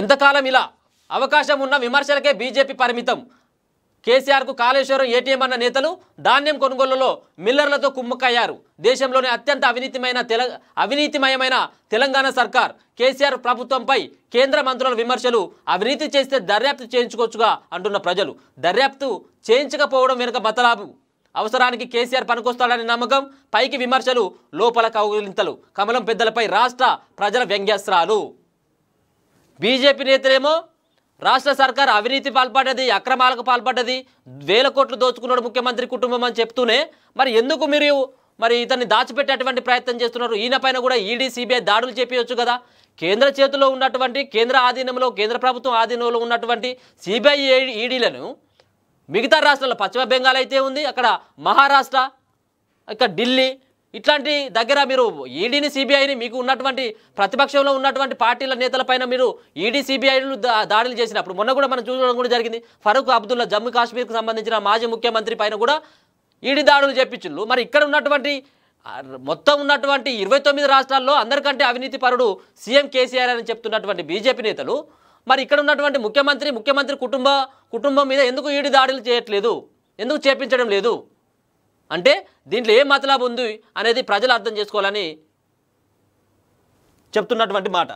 ఎంతకాలం ఇలా అవకాశం ఉన్న విమర్శలకే బీజేపీ పరిమితం కేసీఆర్కు కాళేశ్వరం ఏటీఎం అన్న నేతలు ధాన్యం కొనుగోలులో మిల్లర్లతో కుమ్ముకయ్యారు దేశంలోని అత్యంత అవినీతిమైన తెల అవినీతిమయమైన తెలంగాణ సర్కార్ కేసీఆర్ ప్రభుత్వంపై కేంద్ర మంత్రుల విమర్శలు అవినీతి చేస్తే దర్యాప్తు చేయించుకోవచ్చుగా అంటున్న ప్రజలు దర్యాప్తు చేయించకపోవడం వెనుక బతలాబు అవసరానికి కేసీఆర్ పనికొస్తాడనే నమ్మకం పైకి విమర్శలు లోపల కౌగిలింతలు కమలం పెద్దలపై రాష్ట్ర ప్రజల వ్యంగ్యాస్త్రాలు బీజేపీ నేతలేమో రాష్ట్ర సర్కార్ అవినీతి పాల్పడ్డది అక్రమాలకు పాల్పడ్డది వేల కోట్లు దోచుకున్నాడు ముఖ్యమంత్రి కుటుంబం అని చెప్తూనే మరి ఎందుకు మీరు మరి ఇతన్ని దాచిపెట్టేటువంటి ప్రయత్నం చేస్తున్నారు ఈయన పైన కూడా ఈడీ సిబిఐ దాడులు చెప్పవచ్చు కదా కేంద్ర చేతిలో ఉన్నటువంటి కేంద్ర ఆధీనంలో కేంద్ర ప్రభుత్వం ఆధీనంలో ఉన్నటువంటి సిబిఐ ఈడీలను మిగతా రాష్ట్రాల్లో పశ్చిమ బెంగాల్ అయితే ఉంది అక్కడ మహారాష్ట్ర ఇక ఢిల్లీ ఇట్లాంటి దగ్గర మీరు ఈడీని e సిబిఐని మీకు ఉన్నటువంటి ప్రతిపక్షంలో ఉన్నటువంటి పార్టీల నేతలపైన మీరు ఈడీ e సిబిఐలు దాడులు చేసినప్పుడు మొన్న కూడా మనం చూడడం కూడా జరిగింది ఫరూక్ అబ్దుల్లా జమ్మూ కాశ్మీర్కు సంబంధించిన మాజీ ముఖ్యమంత్రి పైన కూడా ఈడీ e దాడులు చెప్పించుళ్ళు మరి ఇక్కడ ఉన్నటువంటి మొత్తం ఉన్నటువంటి ఇరవై తొమ్మిది రాష్ట్రాల్లో అందరికంటే అవినీతి పరుడు సీఎం కేసీఆర్ అని చెప్తున్నటువంటి బీజేపీ నేతలు మరి ఇక్కడ ఉన్నటువంటి ముఖ్యమంత్రి ముఖ్యమంత్రి కుటుంబ కుటుంబం మీద ఎందుకు ఈడి దాడులు చేయట్లేదు ఎందుకు చేపించడం లేదు అంటే దీంట్లో ఏ మతలాభం ఉంది అనేది ప్రజలు అర్థం చేసుకోవాలని చెప్తున్నటువంటి మాట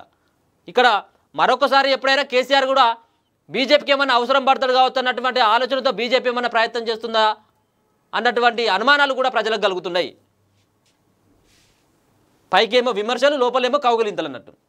ఇక్కడ మరొకసారి ఎప్పుడైనా కేసీఆర్ కూడా బీజేపీకి ఏమైనా అవసరం పడతాడు కావచ్చు అన్నటువంటి ఆలోచనతో బీజేపీ ఏమైనా ప్రయత్నం చేస్తుందా అన్నటువంటి అనుమానాలు కూడా ప్రజలకు కలుగుతున్నాయి పైకేమో విమర్శలు లోపలేమో కౌగులింతలు అన్నట్టు